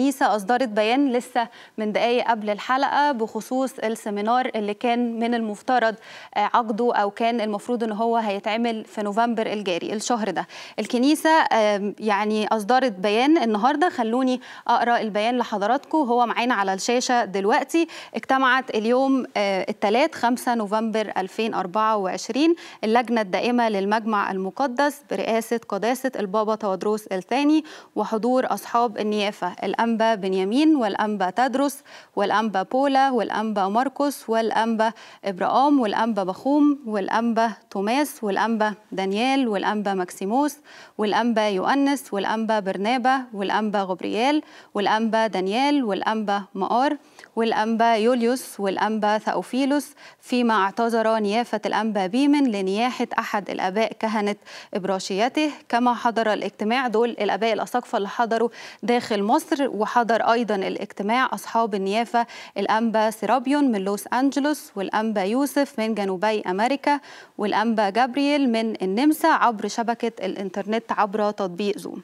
نيسا أصدرت بيان لسه من دقايق قبل الحلقة بخصوص السيمينار اللي كان من المفترض آه، عقده أو كان المفروض أنه هو هيتعمل في نوفمبر الجاري الشهر ده الكنيسة يعني أصدرت بيان النهاردة خلوني أقرأ البيان لحضراتكم هو معانا على الشاشة دلوقتي اجتمعت اليوم آه، الثلاث 5 نوفمبر 2024 اللجنة الدائمة للمجمع المقدس برئاسة قداسة البابا تودروس الثاني وحضور أصحاب النيافة الأنبا بنيامين والأنبا تدرس والأنبا بولا والأنبا ماركوس والأنبا إبراام والأنبا بخوم والأنبا توماس والأنبا دانيال والأنبا ماكسيموس والأنبا يؤنس والأنبا برنابا والأنبا غبريال والأنبا دانيال والأنبا مقار والأنبا يوليوس والأنبا ثأوفيلوس فيما اعتذر نيافة الأنبا بيمن لنياحة أحد الآباء كهنة إبراشيته كما حضر الاجتماع دول الآباء الأساقفة اللي حضروا داخل مصر وحضر أيضا الاجتماع أصحاب النيافة الأنبا سيرابيون من لوس أنجلوس والأنبا يوسف من جنوبي أمريكا والأنبا جابرييل من النمسا عبر شبكة الإنترنت عبر تطبيق زوم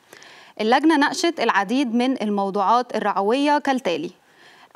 اللجنة ناقشت العديد من الموضوعات الرعوية كالتالي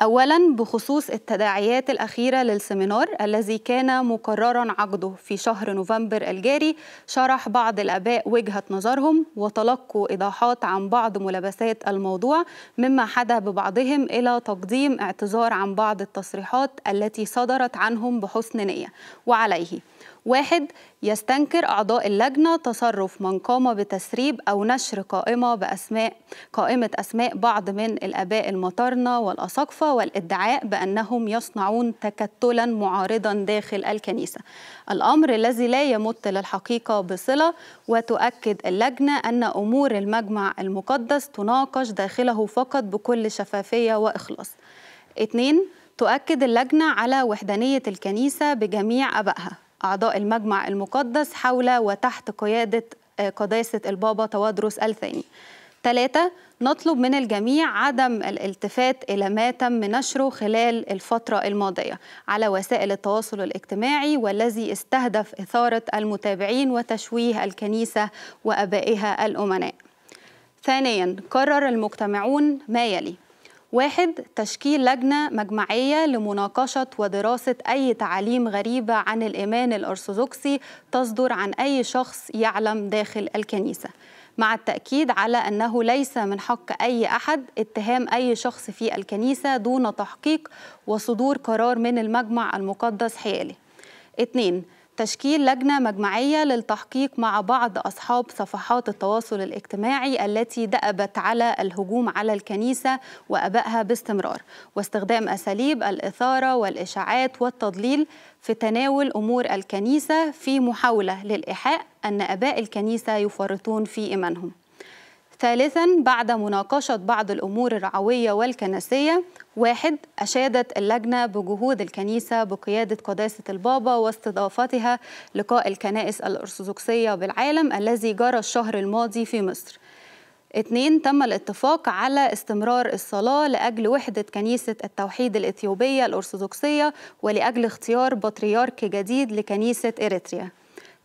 أولا بخصوص التداعيات الأخيرة للسمينار الذي كان مقررا عقده في شهر نوفمبر الجاري شرح بعض الآباء وجهة نظرهم وتلقوا إيضاحات عن بعض ملابسات الموضوع مما حدا ببعضهم إلى تقديم اعتذار عن بعض التصريحات التي صدرت عنهم بحسن نية وعليه واحد يستنكر أعضاء اللجنة تصرف من قام بتسريب أو نشر قائمة بأسماء قائمة أسماء بعض من الآباء المطارنة والأساقفة والادعاء بأنهم يصنعون تكتلا معارضا داخل الكنيسة الأمر الذي لا يمت للحقيقة بصلة وتؤكد اللجنة أن أمور المجمع المقدس تناقش داخله فقط بكل شفافية وإخلاص اثنين تؤكد اللجنة على وحدانية الكنيسة بجميع أبائها أعضاء المجمع المقدس حول وتحت قيادة آه، قداسة البابا توادرس الثاني ثلاثة نطلب من الجميع عدم الالتفات إلى ما تم نشره خلال الفترة الماضية على وسائل التواصل الاجتماعي والذي استهدف إثارة المتابعين وتشويه الكنيسة وأبائها الأمناء ثانيا قرر المجتمعون ما يلي واحد تشكيل لجنة مجمعية لمناقشة ودراسة أي تعاليم غريبة عن الإيمان الأرثوذكسي تصدر عن أي شخص يعلم داخل الكنيسة مع التأكيد على أنه ليس من حق أي أحد اتهام أي شخص في الكنيسة دون تحقيق وصدور قرار من المجمع المقدس حياله. اثنين تشكيل لجنة مجمعية للتحقيق مع بعض أصحاب صفحات التواصل الاجتماعي التي دأبت على الهجوم على الكنيسة وأبائها باستمرار واستخدام أساليب الإثارة والإشاعات والتضليل في تناول أمور الكنيسة في محاولة للإيحاء أن أباء الكنيسة يفرطون في إيمانهم ثالثا بعد مناقشة بعض الأمور الرعوية والكنسية واحد أشادت اللجنة بجهود الكنيسة بقيادة قداسة البابا واستضافتها لقاء الكنائس الأرثوذكسية بالعالم الذي جرى الشهر الماضي في مصر اثنين تم الاتفاق على استمرار الصلاة لأجل وحدة كنيسة التوحيد الإثيوبية الأرثوذكسية ولأجل اختيار بطريرك جديد لكنيسة إريتريا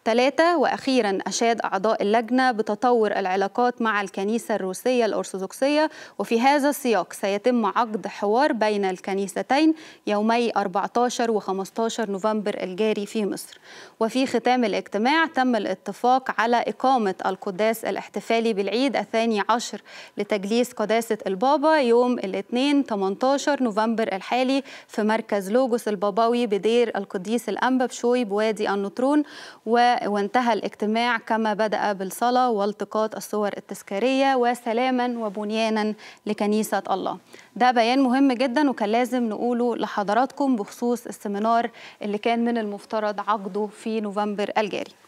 ثلاثة وأخيرا أشاد أعضاء اللجنة بتطور العلاقات مع الكنيسة الروسية الأرثوذكسية وفي هذا السياق سيتم عقد حوار بين الكنيستين يومي 14 و 15 نوفمبر الجاري في مصر وفي ختام الاجتماع تم الاتفاق على إقامة القداس الاحتفالي بالعيد الثاني عشر لتجليس قداسة البابا يوم الاثنين 18 نوفمبر الحالي في مركز لوجوس الباباوي بدير القديس الأنبا بشوي بوادي النطرون و وانتهى الاجتماع كما بدأ بالصلاة والتقاط الصور التذكارية وسلاما وبنيانا لكنيسة الله ده بيان مهم جدا وكان لازم نقوله لحضراتكم بخصوص السمينار اللي كان من المفترض عقده في نوفمبر الجاري